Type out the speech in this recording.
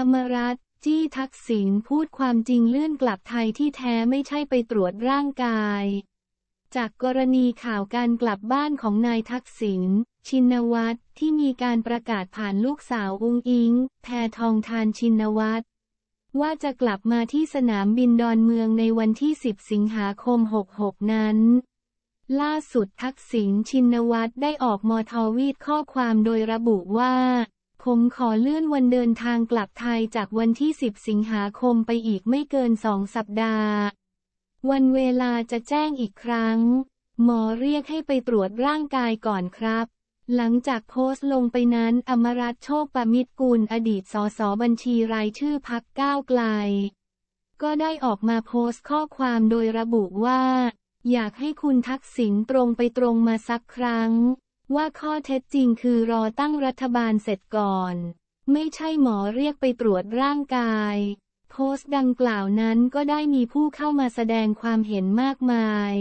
อมรัตจี้ทักษิณพูดความจริงเลื่อนกลับไทยที่แท้ไม่ใช่ไปตรวจร่างกาย จากกรณีข่าวการกลับบ้านของนายทักษิณชินวัตร ที่มีการประกาศผ่านลูกสาวองอิง แพทองทานชินวัตร ว่าจะกลับมาที่สนามบินดอนเมืองในวันที่ 10 สิงหาคม 66 นั้น ล่าสุดทักษิณชินวัตร ได้ออกมอทวีตข้อความโดยระบุว่าผมขอเลื่อนวันเดินทางกลับไทยจากวันที่ 10 สิงหาคมไปอีกไม่เกินสองสัปดาห์ วันเวลาจะแจ้งอีกครั้ง หมอเรียกให้ไปตรวจร่างกายก่อนครับ หลังจากโพสต์ลงไปนั้น อมรัตโชคประมิตรกุล อดีต สสบัญชีรายชื่อพักก้าวไกล ก็ได้ออกมาโพสต์ข้อความโดยระบุว่า อยากให้คุณทักษิณตรงไปตรงมาสักครั้งว่าข้อเท็จจริงคือรอตั้งรัฐบาลเสร็จก่อน ไม่ใช่หมอเรียกไปตรวจร่างกาย โพสต์ดังกล่าวนั้นก็ได้มีผู้เข้ามาแสดงความเห็นมากมาย